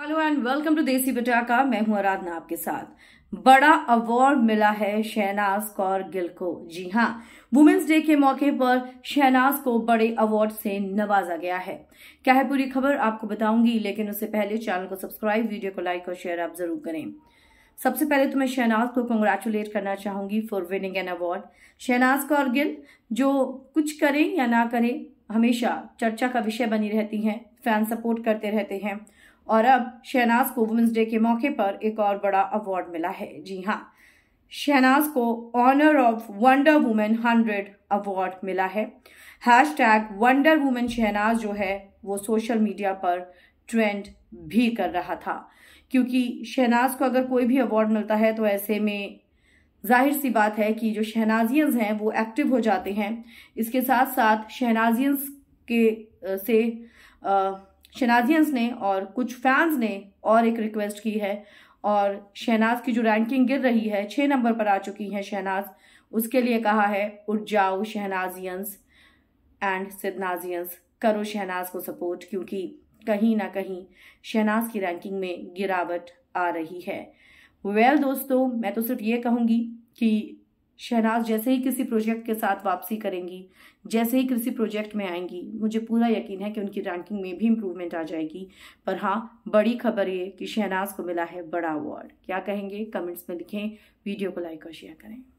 hello and welcome to देसी बटाका मैं हूं आराधना आपके साथ बड़ा अवार्ड मिला है शहनाज कौर गिल को जी हां वुमेन्स डे के मौके पर शहनाज को बड़े अवार्ड से नवाजा गया है क्या है पूरी खबर आपको बताऊंगी लेकिन उससे पहले चैनल को सब्सक्राइब वीडियो को लाइक और शेयर आप जरूर करें सबसे पहले तो मैं शहनाज को कंग्रेचुलेट करना चाहूंगी for winning an award Shehnaaz Kaur Gill जो कुछ करें या ना करें हमेशा चर्चा का विषय बनी रहती हैं फैन सपोर्ट करते रहते हैं और अब शहनाज को वुमेंस डे के मौके पर एक और बड़ा अवार्ड मिला है जी हाँ शहनाज को honour of wonder women hundred award मिला है hashtag wonder women Shehnaz जो है वो सोशल मीडिया पर ट्रेंड भी कर रहा था क्योंकि शहनाज को अगर कोई भी अवार्ड मिलता है तो ऐसे में जाहिर सी बात है कि जो शहनाजियंस हैं वो एक्टिव हो जाते हैं इसके साथ साथ शहनाजियंस के से आ, शहनाजियंस ने और कुछ फैंस ने और एक रिक्वेस्ट की है और शहनाज की जो रैंकिंग गिर रही है छः नंबर पर आ चुकी हैं शहनाज उसके लिए कहा है उठ जाओ शहनाजियंस एंड सिदनाजियंस करो शहनाज को सपोर्ट क्योंकि कहीं ना कहीं शहनाज की रैंकिंग में गिरावट आ रही है वेल well, दोस्तों मैं तो सिर्फ ये कहूँगी कि शहनाज जैसे ही किसी प्रोजेक्ट के साथ वापसी करेंगी जैसे ही किसी प्रोजेक्ट में आएंगी मुझे पूरा यकीन है कि उनकी रैंकिंग में भी इम्प्रूवमेंट आ जाएगी पर हाँ बड़ी खबर ये कि शहनाज को मिला है बड़ा अवार्ड क्या कहेंगे कमेंट्स में लिखें वीडियो को लाइक और शेयर करें